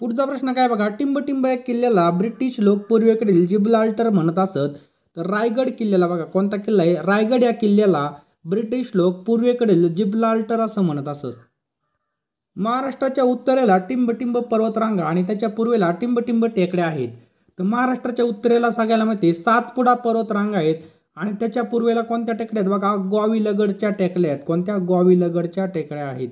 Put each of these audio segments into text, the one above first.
पुढचा प्रश्न काय बघा टिंबटिंब या किल्ल्याला ब्रिटिश लोक पूर्वेकडील जिब्लाल्टर म्हणत असत तर रायगड किल्ल्याला बघा कोणता किल्ला आहे रायगड या किल्ल्याला ब्रिटिश लोक पूर्वेकडील जिब्लाल्टर असं म्हणत असत महाराष्ट्राच्या उत्तरेला टिंबटिंब पर्वतरांगा आणि त्याच्या पूर्वेला टिंबटिंब टेकड्या आहेत तर महाराष्ट्राच्या उत्तरेला सगळ्याला माहिती सातपुडा पर्वतरांगा आहेत आणि त्याच्या पूर्वेला कोणत्या टेकड्या आहेत बघा गोवी टेकड्या आहेत कोणत्या गोवी टेकड्या आहेत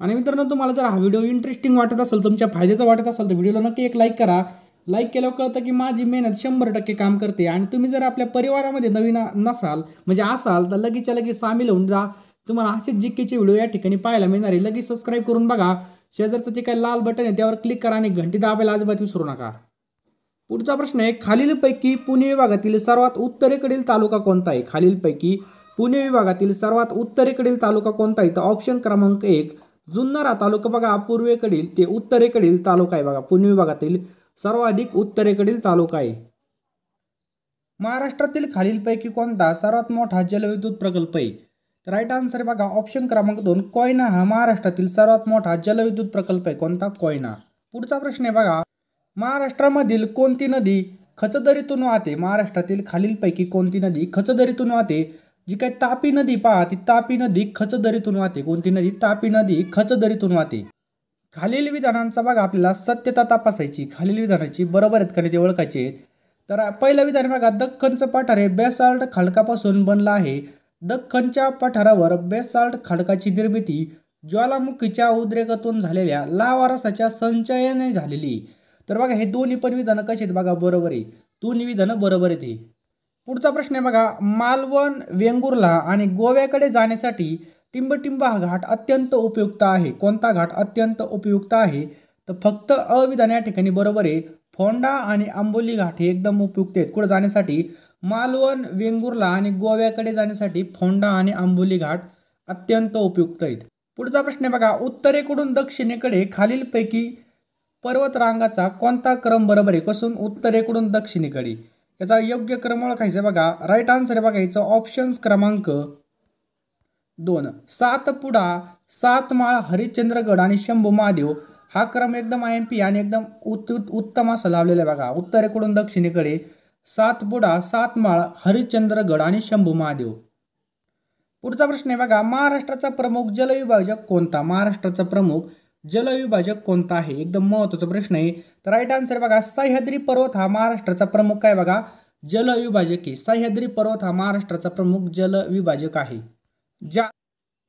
आणि मित्रांनो तुम्हाला जर हा व्हिडिओ इंटरेस्टिंग वाटत असेल तुमच्या फायद्याचा वाटत असेल तर व्हिडिओला नक्की एक लाईक करा लाईक केल्यावर कळतं की माझी मेहनत शंभर टक्के काम करते आणि तुम्ही जर आपल्या परिवारामध्ये नवीन नसाल म्हणजे असाल तर लगेचच्या लगेच सामील होऊन जा तुम्हाला असेच जिक्कीचे व्हिडिओ या ठिकाणी पाहायला मिळणार आहे लगेच सबस्क्राईब करून बघा शेजारचं जे काही लाल बटन आहे त्यावर क्लिक करा आणि घंटी दाबायला अजिबात विसरू नका पुढचा प्रश्न आहे खालीलपैकी पुणे विभागातील सर्वात उत्तरेकडील तालुका कोणता आहे खालीलपैकी पुणे विभागातील सर्वात उत्तरेकडील तालुका कोणता आहे तर ऑप्शन क्रमांक एक जुन्नरा तालुका बघा पूर्वेकडील ते उत्तरेकडील तालुका आहे बघा पुणे विभागातील सर्वाधिक उत्तरेकडील तालुका आहे महाराष्ट्रातील खालीलपैकी कोणता सर्वात मोठा जलविद्युत प्रकल्प आहे राईट आन्सर बघा ऑप्शन क्रमांक दोन कोयना हा महाराष्ट्रातील सर्वात मोठा जलविद्युत प्रकल्प आहे कोणता कोयना पुढचा प्रश्न आहे बघा महाराष्ट्रामधील कोणती नदी खचदरीतून वाहते महाराष्ट्रातील खालीलपैकी कोणती नदी खचदरीतून वाहते जी काही तापी नदी पहा ती तापी नदी खच दरीतून वाहते कोणती नदी तापी नदी खच दरीतून वाहते खालील विधानांचा भाग आपल्याला सत्यता तपासायची खालील विधानाची बरोबर आहेत का ते ओळखायचे आहेत तर पहिलं विधान बघा दख्खनचं पठार हे बेसाल्ट खडकापासून बनलं आहे दख्खनच्या पठारावर बेसाल्ट खडकाची निर्मिती ज्वालामुखीच्या उद्रेकातून झालेल्या लावारसाच्या संचयाने झालेली तर बघा हे दोन्ही पण विधानं कशी आहेत बघा बरोबर आहे दोन्ही विधानं बरोबर आहेत पुढचा प्रश्न आहे बघा मालवण वेंगुर्ला आणि गोव्याकडे जाण्यासाठी टिंबटिंबा हा घाट अत्यंत उपयुक्त आहे कोणता घाट अत्यंत उपयुक्त आहे तर फक्त अविधान या ठिकाणी बरोबर आहे फोंडा आणि आंबोली घाट हे एकदम उपयुक्त आहेत कुठं जाण्यासाठी मालवण वेंगुर्ला आणि गोव्याकडे जाण्यासाठी फोंडा आणि आंबोली घाट अत्यंत उपयुक्त आहेत पुढचा प्रश्न आहे बघा उत्तरेकडून दक्षिणेकडे खालीलपैकी पर्वतरांगाचा कोणता क्रम बरोबर आहे कसून उत्तरेकडून दक्षिणेकडे याचा योग्य क्रम ओळखायचा बघा राईट आन्सर आहे बघा याचा ऑप्शन्स क्रमांक दोन सात पुडा सात माळ हरिश्चंद्रगड आणि शंभू महादेव हा क्रम एकदम आय एम पी आणि एकदम उत् उत्तम असा लावलेला आहे बघा उत्तरेकडून दक्षिणेकडे सातपुडा सातमाळ हरिश्चंद्रगड आणि शंभू महादेव पुढचा प्रश्न आहे बघा महाराष्ट्राचा प्रमुख जलविभाजक कोणता महाराष्ट्राचा प्रमुख जलविभाजक कोणता आहे एकदम महत्त्वाचा प्रश्न आहे तर राईट आन्सर बघा सह्याद्री पर्वत हा महाराष्ट्राचा प्रमुख काय बघा जलविभाजक आहे सह्याद्री पर्वत हा महाराष्ट्राचा प्रमुख जलविभाजक आहे ज्या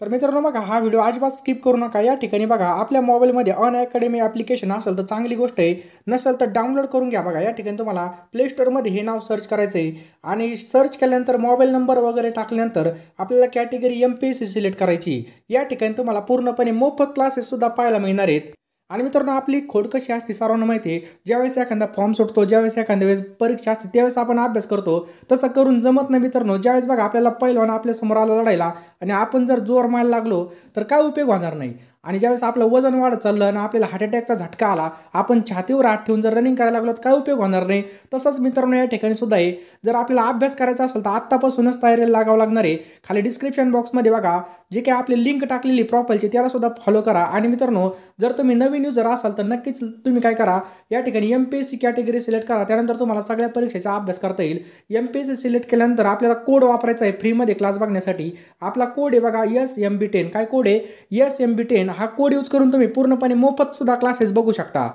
तर मित्रांनो बघा हा व्हिडिओ अजिबात स्किप करू नका या ठिकाणी बघा आपल्या मोबाईलमध्ये अन अकॅडमी ॲप्लिकेशन असेल तर चांगली गोष्ट आहे नसेल तर डाउनलोड करून घ्या बघा या ठिकाणी तुम्हाला प्ले स्टोअरमध्ये हे नाव सर्च करायचं आहे आणि सर्च केल्यानंतर मोबाईल नंबर वगैरे टाकल्यानंतर आपल्याला category M P C select करायची या ठिकाणी तुम्हाला पूर्णपणे मोफत क्लासेससुद्धा पाहायला मिळणार आहेत आणि मित्रांनो आपली खोड कशी असते सर्वांना माहिती आहे ज्यावेळेस एखादा फॉर्म सुटतो ज्यावेळेस एखाद्या वेळेस परीक्षा असते त्यावेळेस आपण अभ्यास करतो तसं करून जमत नाही मित्रांनो ज्यावेळेस बघा आपल्याला पहिलवान आपल्यासमोर आला लढायला आणि आपण जर जोर मारायला लागलो तर काय उपयोग होणार नाही आणि ज्यावेळेस आपलं वजन वाढत चाललं आणि आपल्याला हार्ट अटॅकचा झटका आला आपण छातीवर हात ठेवून जर रनिंग करायला लागलो तर काय उपयोग होणार नाही तसंच मित्रांनो या ठिकाणी सुद्धा आहे जर आपल्याला अभ्यास करायचा असेल तर आत्तापासूनच तयारीला लागावं लागणार आहे खाली डिस्क्रिप्शन बॉक्समध्ये बघा जे काही आपली लिंक टाकलेली प्रॉपरची त्याला सुद्धा फॉलो करा आणि मित्रांनो जर तुम्ही नवीन युजर असाल तर नक्कीच तुम्ही काय करा या ठिकाणी M P S C category select करा त्यानंतर तुम्हाला सगळ्या परीक्षेचा अभ्यास करता येईल M P S C select केल्यानंतर आपल्याला कोड वापरायचा आहे फ्रीमध्ये क्लास बघण्यासाठी आपला कोड आहे बघा एस एम बी टेन काय कोड आहे एस एम बी टेन हा कोड यूज करून तुम्ही पूर्णपणे मोफत सुद्धा क्लासेस बघू शकता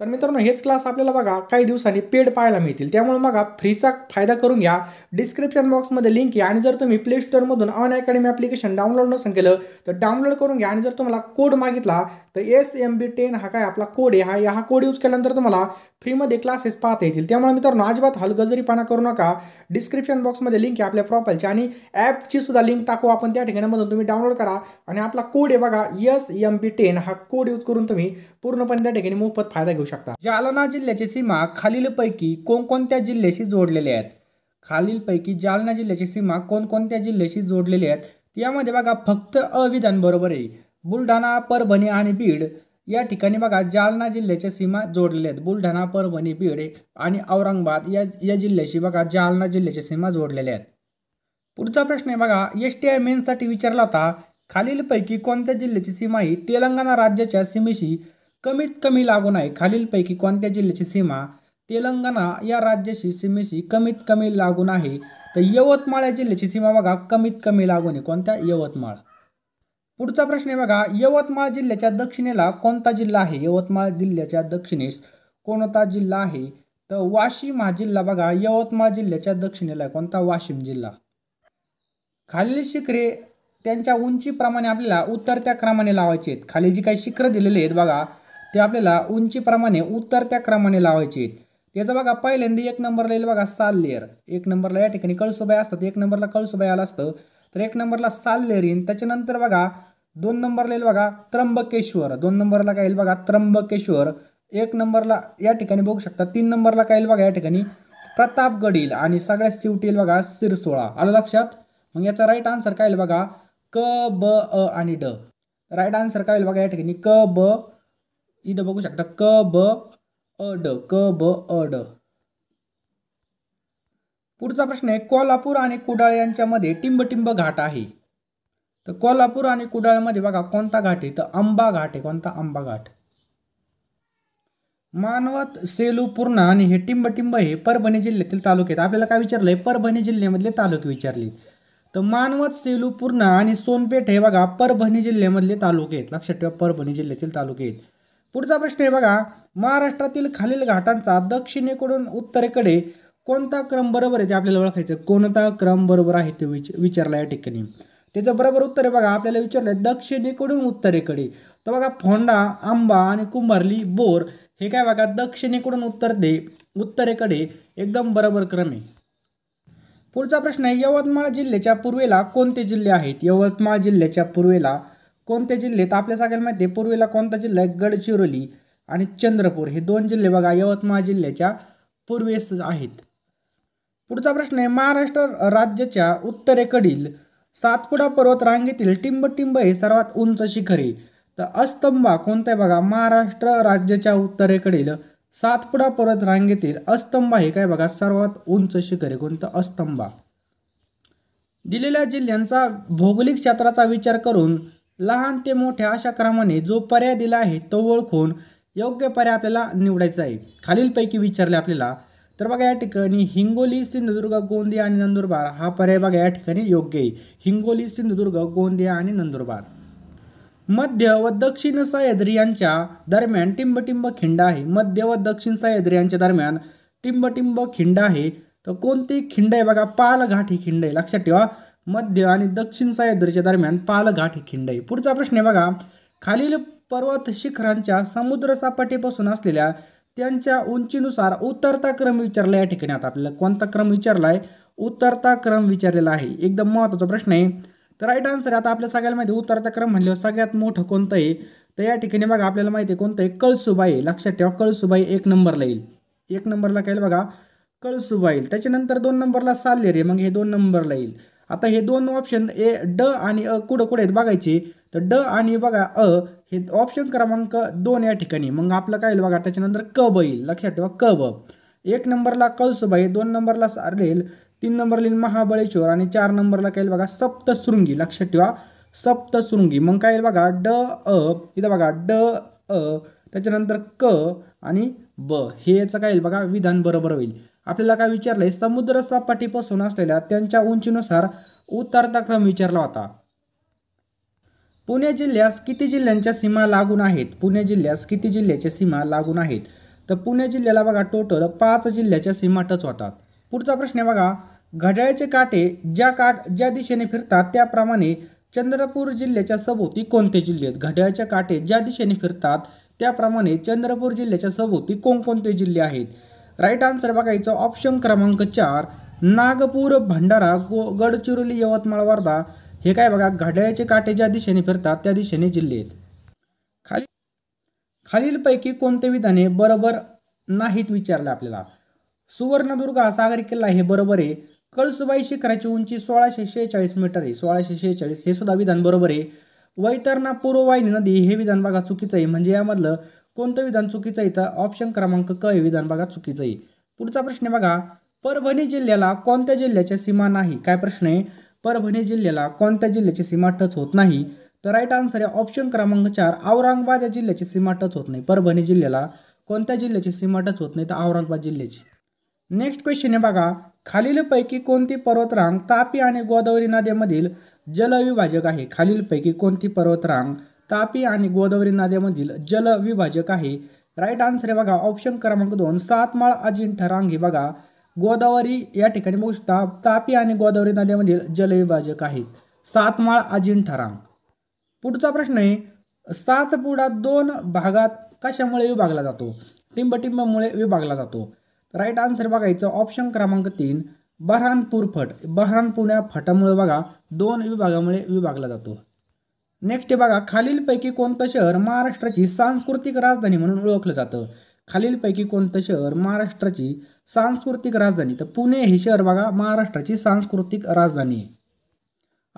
तर मित्रांनो हेच क्लास आपल्याला बघा काही दिवसांनी पेड पाहायला मिळतील त्यामुळे बघा फ्रीचा फायदा करून घ्या डिस्क्रिप्शन बॉक्समध्ये लिंक आहे आणि जर तुम्ही प्ले स्टोअरमधून अन अकॅडमी ॲप्लिकेशन डाउनलोड नसेल केलं तर डाउनलोड करून घ्या आणि जर तुम्हाला कोड मागितला तर एस एम बी टेन हा काय आपला कोड आहे हा हा कोड यूज केल्यानंतर तुम्हाला फ्रीमध्ये क्लासेस पाहता येतील त्यामुळे मित्रांनो अजिबात हलगजरीपणा करू नका डिस्क्रिप्शन बॉक्समध्ये लिंक आहे आपल्या प्रोफाईलची आणि ॲपची सुद्धा लिंक टाकू आपण त्या ठिकाणीमधून तुम्ही डाउनलोड करा आणि आपला कोड आहे बघा एस एम बी टेन हा कोड यूज करून तुम्ही पूर्णपणे त्या ठिकाणी मोफत फायदा घेऊ करू शकता जालना जिल्ह्याची सीमा खालीलपैकी कोणकोणत्या जिल्ह्याशी जोडलेल्या आहेत खालीलपैकी जालना जिल्ह्याची सीमा कोणकोणत्या जिल्ह्याशी जोडलेली आहेत यामध्ये बघा फक्त अविधान बरोबर आहे बुलढाणा परभणी आणि बीड या ठिकाणी बघा जालना जिल्ह्याच्या सीमा जोडलेल्या आहेत बुलढाणा परभणी बीड आणि औरंगाबाद या या जिल्ह्याशी बघा जालना जिल्ह्याच्या सीमा जोडलेल्या आहेत पुढचा प्रश्न आहे बघा एस टी आय मेनसाठी विचारला होता खालीलपैकी कोणत्या जिल्ह्याची सीमा ही तेलंगणा राज्याच्या सीमेशी कमीत कमी लागून आहे खालीलपैकी कोणत्या जिल्ह्याची सीमा तेलंगणा या राज्याशी सीमेशी कमीत कमी लागून आहे तर यवतमाळ या जिल्ह्याची सीमा बघा कमीत कमी लागून आहे कोणत्या यवतमाळ पुढचा प्रश्न आहे बघा यवतमाळ जिल्ह्याच्या दक्षिणेला कोणता जिल्हा आहे यवतमाळ जिल्ह्याच्या दक्षिणेस कोणता जिल्हा आहे तर वाशिम हा जिल्हा बघा यवतमाळ जिल्ह्याच्या दक्षिणेला आहे कोणता वाशिम जिल्हा खालील शिखरे त्यांच्या उंचीप्रमाणे आपल्याला उतरत्या क्रमाने लावायचे आहेत खाली जी काही शिखरं दिलेली आहेत बघा ते आपल्याला उंचीप्रमाणे उतरत्या क्रमाने लावायचे आहेत त्याचं बघा पहिल्यांदा एक नंबरला येईल बघा साल लेअर एक नंबरला या ठिकाणी कळसुबाई असतात एक नंबरला कळसुबाई आला असतं तर एक नंबरला साल लेअर येईल त्याच्यानंतर बघा दोन नंबरला येईल बघा त्र्यंबकेश्वर दोन नंबरला काय येईल बघा त्र्यंबकेश्वर एक नंबरला या ठिकाणी बघू शकता तीन नंबरला काय येईल बघा या ठिकाणी प्रतापगड येईल आणि सगळ्यात शेवटी येईल बघा सिरसोळा आलं लक्षात मग याचा राईट आन्सर काय येईल बघा क ब अ आणि ड राईट आन्सर काय येईल बघा या ठिकाणी क ब इथं बघू शकता क ब अड क ब अड पुढचा प्रश्न आहे कोल्हापूर आणि कुडाळ यांच्यामध्ये टिंबटिंब घाट आहे तर कोल्हापूर आणि कुडाळमध्ये बघा कोणता घाट आहे तर आंबा घाट आहे कोणता आंबा घाट मानवत सेलू पूर्णा आणि हे टिंबटिंब हे परभणी जिल्ह्यातील तालुक्यात आपल्याला काय विचारलंय परभणी जिल्ह्यामधले तालुके विचारले तर मानवत सेलू पूर्णा आणि सोनपेठ हे बघा परभणी जिल्ह्यामधले तालुके आहेत लक्षात ठेवा परभणी जिल्ह्यातील तालुके आहेत पुढचा प्रश्न आहे बघा महाराष्ट्रातील खालील घाटांचा दक्षिणेकडून उत्तरेकडे कोणता क्रम बरोबर आहे ते आपल्याला ओळखायचं कोणता क्रम बरोबर आहे ते विच विचारला या ठिकाणी त्याचं बरोबर उत्तर आहे बघा आपल्याला विचारलं आहे दक्षिणेकडून उत्तरेकडे तर बघा फोंडा आंबा आणि कुंभारली बोर हे काय बघा दक्षिणेकडून उत्तर दे उत्तरेकडे एकदम बरोबर क्रम आहे पुढचा प्रश्न आहे यवतमाळ जिल्ह्याच्या पूर्वेला कोणते जिल्हे आहेत यवतमाळ जिल्ह्याच्या पूर्वेला कोणत्या जिल्ह्यात आपल्या सगळ्यांना माहिती आहे पूर्वेला कोणता जिल्हा आहे गडचिरोली आणि चंद्रपूर हे दोन जिल्हे बघा यवतमाळ जिल्ह्याच्या पूर्वेस आहेत पुढचा प्रश्न आहे महाराष्ट्र राज्याच्या उत्तरेकडील सातपुडा पर्वत रांगेतील टिंबटिंब हे सर्वात उंच शिखर आहे तर कोणता आहे बघा महाराष्ट्र राज्याच्या उत्तरेकडील सातपुडा पर्वत रांगेतील अस्तंबा हे काय बघा सर्वात उंच शिखर कोणतं अस्तंबा दिलेल्या जिल्ह्यांचा भौगोलिक क्षेत्राचा विचार करून लहान ते मोठ्या अशा क्रमाने जो पर्याय दिला आहे तो ओळखून योग्य पर्याय आपल्याला निवडायचा आहे खालीलपैकी विचारले आपल्याला तर बघा या ठिकाणी हिंगोली सिंधुदुर्ग गोंदिया आणि नंदुरबार हा पर्याय बघा या ठिकाणी योग्य आहे हिंगोली सिंधुदुर्ग गोंदिया आणि नंदुरबार मध्य व दक्षिण सह्याद्री यांच्या दरम्यान टिंबटिंब खिंड आहे मध्य व दक्षिण सह्याद्री यांच्या दरम्यान टिंबटिंब खिंड आहे तर कोणती खिंड आहे बघा पालघाट ही खिंड आहे लक्षात ठेवा मध्य आणि दक्षिण सह्याद्रीच्या दरम्यान पालघाट ही खिंड आहे पुढचा प्रश्न आहे बघा खालील पर्वत शिखरांच्या समुद्रसपाटीपासून असलेल्या त्यांच्या उंचीनुसार उतरता क्रम विचारला या ठिकाणी आता आपल्याला कोणता क्रम विचारला आहे उतरता क्रम विचारलेला आहे एकदम महत्त्वाचा प्रश्न आहे तर राईट आन्सर आता आपल्या सगळ्याला माहिती उतरता क्रम म्हणले सगळ्यात मोठं कोणतं आहे तर या ठिकाणी बघा आपल्याला माहिती आहे कोणतं आहे कळसुबाई लक्षात ठेवा कळसुबाई एक नंबरला येईल एक नंबरला काय बघा कळसुबाईल त्याच्यानंतर दोन नंबरला साल्लेरे मग हे दोन नंबरला येईल आता हे दोन ऑप्शन ए ड आणि अ कुठं कुठे आहेत बघायचे तर ड आणि बघा अ हे ऑप्शन क्रमांक दोन या ठिकाणी मग आपलं काय बघा त्याच्यानंतर क ब येईल लक्षात ठेवा क ब एक नंबरला कळसुबाई दोन नंबरला सारेल तीन नंबर येईल महाबळेश्वर आणि चार नंबरला काय बघा सप्तशृंगी लक्षात ठेवा सप्तशृंगी मग काय बघा ड अ इथं बघा ड अ त्याच्यानंतर क आणि ब हे याचं काय येईल बघा विधान बरोबर होईल आपल्याला काय विचारलं आहे समुद्र सपाटीपासून असलेल्या त्यांच्या उंचीनुसार उतरता क्रम विचारला होता पुणे जिल्ह्यास किती जिल्ह्यांच्या सीमा लागून आहेत पुणे जिल्ह्यास किती जिल्ह्याच्या सीमा लागून आहेत तर पुणे जिल्ह्याला बघा टोटल पाच जिल्ह्याच्या सीमा टच होतात पुढचा प्रश्न आहे बघा घड्याळ्याचे काटे ज्या काट ज्या दिशेने फिरतात त्याप्रमाणे चंद्रपूर जिल्ह्याच्या सभोवती कोणते जिल्हे आहेत घड्याळ्याच्या काटे ज्या दिशेने फिरतात त्याप्रमाणे चंद्रपूर जिल्ह्याच्या सभोवती कोणकोणते जिल्हे आहेत राईट आन्सर बघायचं ऑप्शन क्रमांक चार नागपूर भंडारा गो गडचिरोली यवतमाळ वर्धा हे काय बघा घड्याळ्याचे काटे ज्या दिशेने फिरतात त्या दिशेने जिल्हे खाली खालीलपैकी कोणते विधाने बरोबर नाहीत विचारले आपल्याला सुवर्णदुर्ग सागरी किल्ला हे बरोबर आहे कळसुबाई शिखराची उंची सोळाशे शेहेचाळीस मीटर आहे सोळाशे शेहेचाळीस हे सुद्धा विधान बरोबर आहे वैतरणा पूर्ववाहिनी नदी हे विधान बघा चुकीचं आहे म्हणजे यामधलं कोणतं विधान चुकीचं आहे तर ऑप्शन क्रमांक क हे विधान बघा चुकीचं आहे पुढचा प्रश्न बघा परभणी जिल्ह्याला कोणत्या जिल्ह्याच्या सीमा नाही काय प्रश्न आहे परभणी जिल्ह्याला कोणत्या जिल्ह्याची सीमा टच होत नाही तर राईट आन्सर आहे ऑप्शन क्रमांक चार औरंगाबाद या जिल्ह्याची सीमा टच होत नाही परभणी जिल्ह्याला कोणत्या जिल्ह्याची सीमा टच होत नाही तर औरंगाबाद जिल्ह्याची नेक्स्ट क्वेश्चन आहे बघा खालीलपैकी कोणती पर्वतरांग तापी आणि गोदावरी नद्यामधील जलविभाजक आहे खालीलपैकी कोणती पर्वतरांग तापी आणि गोदावरी नद्यामधील जलविभाजक आहे राईट आन्सर आहे बघा ऑप्शन क्रमांक दोन सातमाळ अजिंठा रांगी बघा गोदावरी या ठिकाणी बघू शकता तापी आणि गोदावरी नद्यामधील जलविभाजक आहे सातमाळ अजिंठा रांग पुढचा प्रश्न आहे सातपुडा दोन भागात कशामुळे विभागला जातो टिंबटिंबमुळे विभागला जातो राईट आन्सर बघायचं ऑप्शन क्रमांक तीन बऱ्हाणपूर फट बऱ्हाणपुण्या फटामुळे बघा दोन विभागामुळे विभागला जातो नेक्स्ट बघा खालीलपैकी कोणतं शहर महाराष्ट्राची सांस्कृतिक राजधानी म्हणून ओळखलं जातं खालीलपैकी कोणतं शहर महाराष्ट्राची सांस्कृतिक राजधानी तर पुणे हे शहर बघा महाराष्ट्राची सांस्कृतिक राजधानी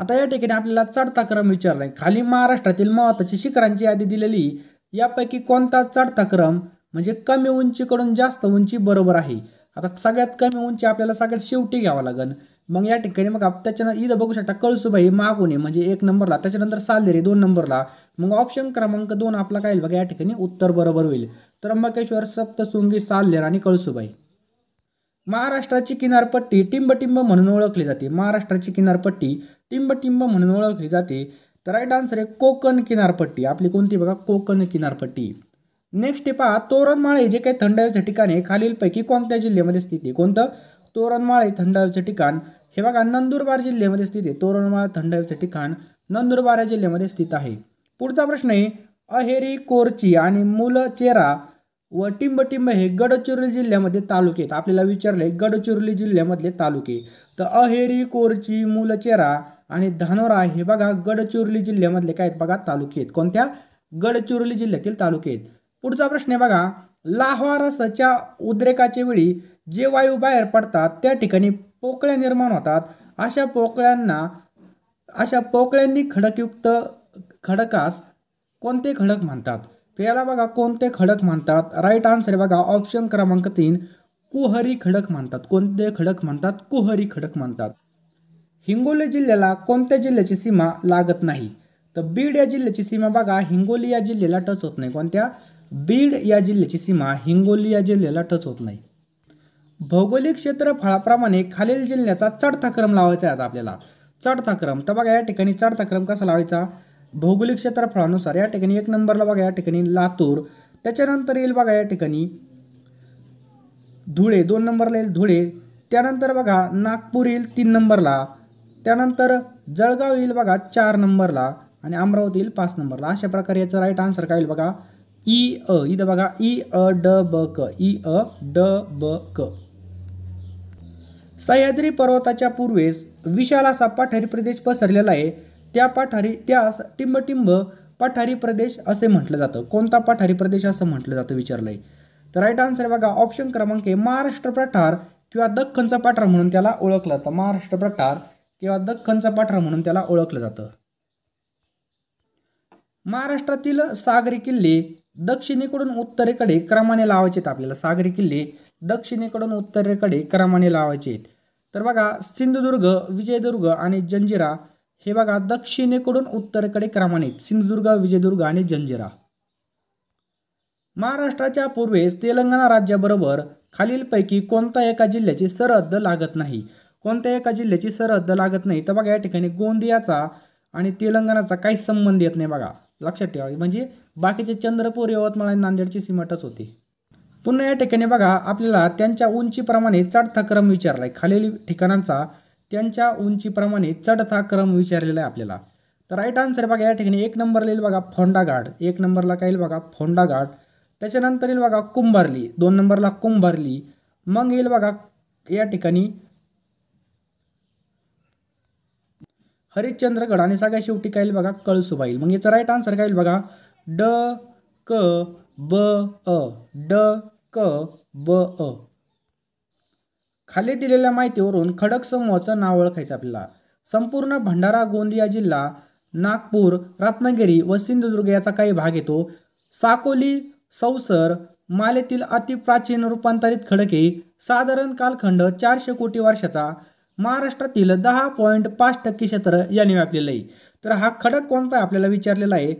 आता या ठिकाणी आपल्याला चढता क्रम विचारलाय खाली महाराष्ट्रातील महत्वाची शिखरांची यादी दिलेली यापैकी कोणता चढता क्रम म्हणजे कमी उंचीकडून जास्त उंची बरोबर आहे आता सगळ्यात कमी उंची आपल्याला सगळ्यात शेवटी घ्यावं लागेल मग या ठिकाणी मग आप त्याच्यानंतर इथं बघू शकता कळसुबाई मागवणे म्हणजे एक नंबरला त्याच्यानंतर सालेरी दोन नंबरला मग ऑप्शन क्रमांक दोन आपला काय बघा या ठिकाणी उत्तर बरोबर होईल त्र्यंबकेश्वर सप्तसुंगी साल्हेर आणि कळसुबाई महाराष्ट्राची किनारपट्टी टिंबटिंब म्हणून ओळखली जाते महाराष्ट्राची किनारपट्टी टिंबटिंब म्हणून ओळखली जाते तर राईट आन्सर आहे कोकण किनारपट्टी आपली कोणती बघा कोकण किनारपट्टी नेक्स्ट पहा तोरणमाळे जे काही थंड ठिकाणी आहे खालीलपैकी कोणत्या जिल्ह्यामध्ये स्थिती कोणतं तोरणमाळे हे ठिकाण हे बघा नंदुरबार जिल्ह्यामध्ये स्थित आहे तोरणमाळ थंड ठिकाण नंदुरबार या जिल्ह्यामध्ये स्थित आहे पुढचा प्रश्न आहे अहेरी कोरची आणि मुलचेरा व टिंबटिंब हे गडचिरोली जिल्ह्यामध्ये तालुके आहेत आपल्याला विचारले गडचिरोली जिल्ह्यामधले तालुके तर अहेरी कोरची मुलचेरा आणि धानोरा हे बघा गडचिरोली जिल्ह्यामधले काय आहेत बघा तालुके आहेत कोणत्या गडचिरोली जिल्ह्यातील तालुके आहेत पुढचा प्रश्न आहे बघा लाहारसाच्या उद्रेकाच्या वेळी जे वायू बाहेर पडतात त्या ठिकाणी पोकळ्या निर्माण होतात अशा पोकळ्यांना अशा पोकळ्यांनी खडकयुक्त खडकास कोणते खडक म्हणतात तर याला बघा कोणते खडक म्हणतात राईट आन्सर आहे बघा ऑप्शन क्रमांक तीन कुहरी खडक म्हणतात कोणते खडक म्हणतात कुहरी खडक म्हणतात हिंगोली जिल्ह्याला कोणत्या जिल्ह्याची सीमा लागत नाही तर बीड या जिल्ह्याची सीमा बघा हिंगोली या जिल्ह्याला टच होत नाही कोणत्या बीड या जिल्ह्याची सीमा हिंगोली या जिल्ह्याला टच होत नाही भौगोलिक क्षेत्रफळाप्रमाणे खालील जिल्ह्याचा चढता क्रम लावायचा आहे आज आपल्याला चढता क्रम तर बघा या ठिकाणी चढता क्रम कसा लावायचा भौगोलिक क्षेत्रफळानुसार या ठिकाणी एक नंबरला बघा या ठिकाणी लातूर त्याच्यानंतर येईल बघा या ठिकाणी धुळे दोन नंबरला येईल धुळे त्यानंतर बघा नागपूर येईल तीन नंबरला त्यानंतर जळगाव येईल बघा चार नंबरला आणि अमरावती येईल पाच नंबरला अशा प्रकारे याचं राईट आन्सर काय येईल बघा ई अ इथं बघा ई अ ड ब क ई अ ड ब क सह्याद्री पर्वताच्या पूर्वेस विशाल असा पाठारी प्रदेश पसरलेला आहे त्या पाठारी त्यास टिंबटिंब पठारी प्रदेश असे म्हटलं जातं कोणता पठारी प्रदेश असं म्हटलं जातं विचारलंय तर राईट आन्सर बघा ऑप्शन क्रमांक महाराष्ट्र पठार किंवा दख्खनचा पठार म्हणून त्याला ओळखलं जातं महाराष्ट्र पठार किंवा दख्खनचा पठार म्हणून त्याला ओळखलं जातं महाराष्ट्रातील सागरी किल्ले दक्षिणेकडून उत्तरेकडे क्रमाने लावायचे आहेत आपल्याला सागरी किल्ले दक्षिणेकडून उत्तरेकडे क्रमाने लावायचे आहेत तर बघा सिंधुदुर्ग विजयदुर्ग आणि जंजिरा हे बघा दक्षिणेकडून उत्तरेकडे क्रमाने सिंधुदुर्ग विजयदुर्ग आणि जंजिरा महाराष्ट्राच्या पूर्वेस तेलंगणा राज्याबरोबर खालीलपैकी कोणत्या एका जिल्ह्याची सरहद्द लागत नाही कोणत्या एका जिल्ह्याची सरहद्द लागत नाही तर बघा या ठिकाणी गोंदियाचा आणि तेलंगणाचा काही संबंध येत नाही बघा लक्षात ठेवा म्हणजे बाकीचे चंद्रपूर यवतमाळ आणि नांदेडची सीमाटच होती पुन्हा या ठिकाणी बघा आपल्याला त्यांच्या उंचीप्रमाणे चढता क्रम विचारला आहे खालील ठिकाणांचा त्यांच्या उंचीप्रमाणे चढता क्रम विचारलेला आहे आपल्याला तर राईट आन्सर बघा या ठिकाणी एक नंबर येईल बघा फोंडा एक नंबरला काय येईल बघा फोंडा घाट त्याच्यानंतर येईल बघा कुंभारली दोन नंबरला कुंभारली मग येईल बघा या ठिकाणी हरिश्चंद्रगड आणि सगळ्या शेवटी काय बघा कळसुबाईल मग याचा राईट आन्सर काय बघा ड क ब अ ड क ब अ खाली दिलेल्या माहितीवरून खडक समूहाचं नाव ओळखायचं आपल्याला संपूर्ण भंडारा गोंदिया जिल्हा नागपूर रत्नागिरी व सिंधुदुर्ग याचा काही भाग येतो साकोली सौसर मालेतील अतिप्राचीन रूपांतरित खडके साधारण कालखंड चारशे कोटी वर्षाचा महाराष्ट्रातील दहा पॉईंट पाच टक्के क्षेत्र याने व्यापलेलं आहे तर हा खडक कोणता आपल्याला विचारलेला आहे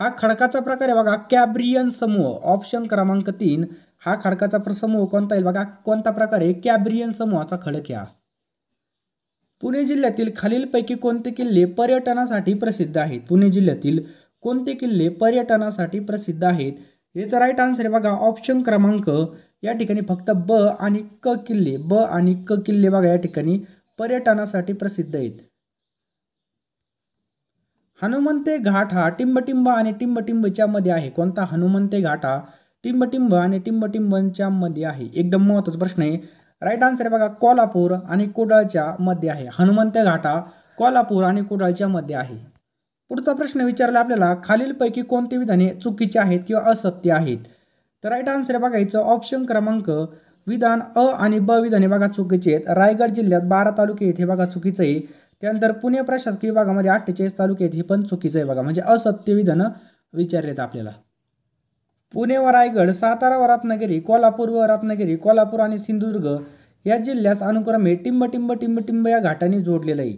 हा खडकाचा प्रकार आहे बघा कॅब्रियन समूह ऑप्शन क्रमांक तीन हा खडकाचा समूह कोणता येईल बघा कोणता प्रकार आहे कॅब्रियन समूहाचा खडक या पुणे जिल्ह्यातील खालीलपैकी कोणते किल्ले पर्यटनासाठी प्रसिद्ध आहेत पुणे जिल्ह्यातील कोणते किल्ले पर्यटनासाठी प्रसिद्ध आहेत याचा राईट आन्सर आहे बघा ऑप्शन क्रमांक या ठिकाणी फक्त ब आणि क किल्ले ब आणि क किल्ले बघा या ठिकाणी पर्यटनासाठी प्रसिद्ध आहेत हनुमंते घाट हा टिंबटिंब आणि टिंबटिंबच्या मध्ये आहे कोणता हनुमंते घाट हा टिंबटिंब आणि टिंबटिंबनच्या मध्ये आहे एकदम महत्त्वाचा प्रश्न आहे राईट आन्सर आहे बघा कोल्हापूर आणि कुडाळच्या मध्ये आहे हनुमंत घाटा कोल्हापूर आणि कुडाळच्या मध्ये आहे पुढचा प्रश्न विचारला आपल्याला खालीलपैकी कोणती विधाने चुकीचे आहेत किंवा असत्य आहेत तर राईट आन्सर आहे बघा याचं ऑप्शन क्रमांक विधान अ आणि ब विधाने बघा चुकीचे आहेत रायगड जिल्ह्यात बारा तालुके आहेत हे बघा चुकीचं आहे त्यानंतर पुणे प्रशासकीय विभागामध्ये अठ्ठेचाळीस तालुके आहेत हे पण चुकीचं आहे बघा म्हणजे असत्य विधानं विचारलेत आपल्याला पुणे व रायगड सातारा व रत्नागिरी कोल्हापूर व रत्नागिरी कोल्हापूर आणि सिंधुदुर्ग या जिल्ह्यास अनुक्रमे टिंब टिंब टिंब टिंब या घाटांनी जोडलेलं आहे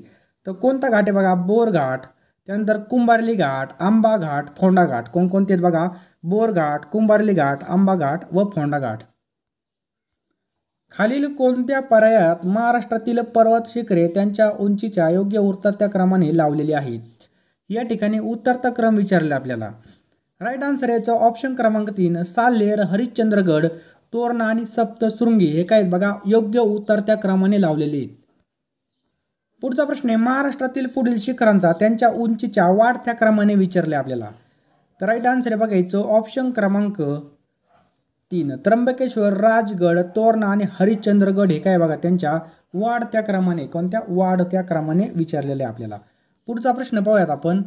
तर कोणता घाट आहे बघा बोरघाट त्यानंतर कुंभारली घाट आंबा घाट फोंडा घाट कोणकोणते आहेत बघा बोरघाट कुंभारली घाट आंबा घाट व फोंडा घाट खालील कोणत्या पर्यायात महाराष्ट्रातील पर्वत शिखरे त्यांच्या उंचीच्या योग्य उतरत्या क्रमाने लावलेली आहेत या ठिकाणी उतरता क्रम विचारला आपल्याला राईट आन्सर याचा ऑप्शन क्रमांक तीन सालेर हरिश्चंद्रगड तोरणा आणि सप्तशृंगी हे काय बघा योग्य उत्तर त्या क्रमाने लावलेले आहेत पुढचा प्रश्न आहे महाराष्ट्रातील पुढील शिखरांचा त्यांच्या उंचीच्या वाढत्या क्रमाने विचारले आपल्याला तर राईट आन्सर आहे बघायचं ऑप्शन क्रमांक तीन त्र्यंबकेश्वर राजगड तोरणा आणि हरिश्चंद्रगड हे काय बघा त्यांच्या वाढत्या क्रमाने कोणत्या वाढत्या क्रमाने आहे आपल्याला पुढचा प्रश्न पाहूयात आपण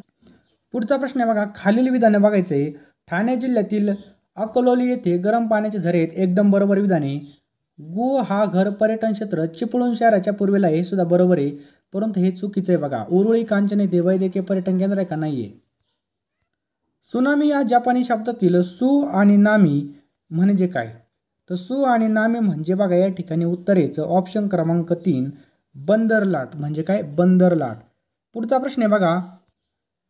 पुढचा प्रश्न आहे बघा खालील विधाने बघायचे ठाणे जिल्ह्यातील अकोलोली येथे गरम पाण्याचे झरे आहेत एकदम बरोबर विधाने गो हा घर पर्यटन क्षेत्र चिपळूण शहराच्या पूर्वेला हे सुद्धा बरोबर आहे परंतु हे चुकीचं आहे बघा उरुळी कांचन येथे वैद्यकीय पर्यटन केंद्र आहे का नाही आहे सुनामी या जपानी शब्दातील सु आणि नामी म्हणजे काय तर सु आणि नामी म्हणजे बघा या ठिकाणी उत्तरेचं ऑप्शन क्रमांक तीन बंदर लाट म्हणजे काय बंदर लाट पुढचा प्रश्न आहे बघा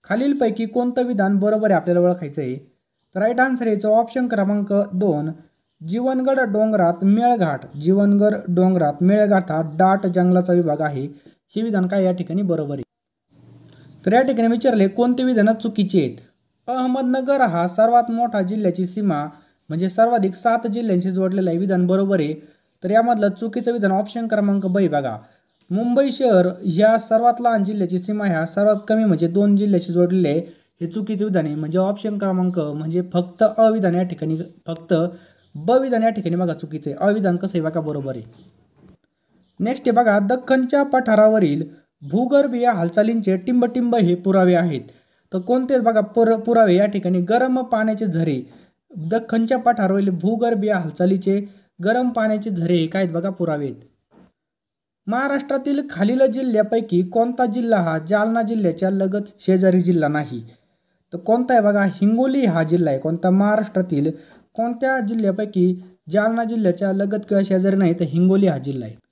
खालीलपैकी कोणतं विधान बरोबर आहे आपल्याला ओळखायचं आहे तर राईट आन्सर याचं ऑप्शन क्रमांक दोन जीवनगड डोंगरात मेळघाट जीवनगड डोंगरात मेळघाट हा डाट जंगलाचा विभाग आहे हे विधान काय या ठिकाणी बरोबर आहे तर या ठिकाणी विचारले कोणते विधान चुकीचे आहेत अहमदनगर हा सर्वात मोठा जिल्ह्याची सीमा म्हणजे सर्वाधिक सात जिल्ह्यांशी जोडलेलं आहे विधान बरोबर आहे तर यामधलं चुकीचं विधान ऑप्शन क्रमांक बै बघा मुंबई शहर ह्या सर्वात लहान जिल्ह्याची सीमा ह्या सर्वात कमी म्हणजे दोन जिल्ह्याशी जोडलेले हे चुकीचे विधान आहे म्हणजे ऑप्शन क्रमांक म्हणजे फक्त अविधान या ठिकाणी फक्त ब विधान या ठिकाणी बघा चुकीचे आहे अविधान कसं आहे बघा बरोबर आहे नेक्स्ट हे बघा दख्खनच्या पठारावरील भूगर्भीय हालचालींचे टिंबटिंब हे पुरावे आहेत तर कोणते बघा पुर पुरावे या ठिकाणी गरम पाण्याचे झरे दख्खनच्या पठारावरील भूगर्भीय हालचालीचे गरम पाण्याचे झरे हे काय बघा पुरावे आहेत महाराष्ट्रातील खालील जिल्ह्यापैकी कोणता जिल्हा हा जालना जिल्ह्याच्या लगत शेजारी जिल्हा नाही तर कोणता आहे बघा हिंगोली हा जिल्हा आहे कोणता महाराष्ट्रातील कोणत्या जिल्ह्यापैकी जालना जिल्ह्याच्या लगत किंवा शेजारी नाही तर हिंगोली हा जिल्हा आहे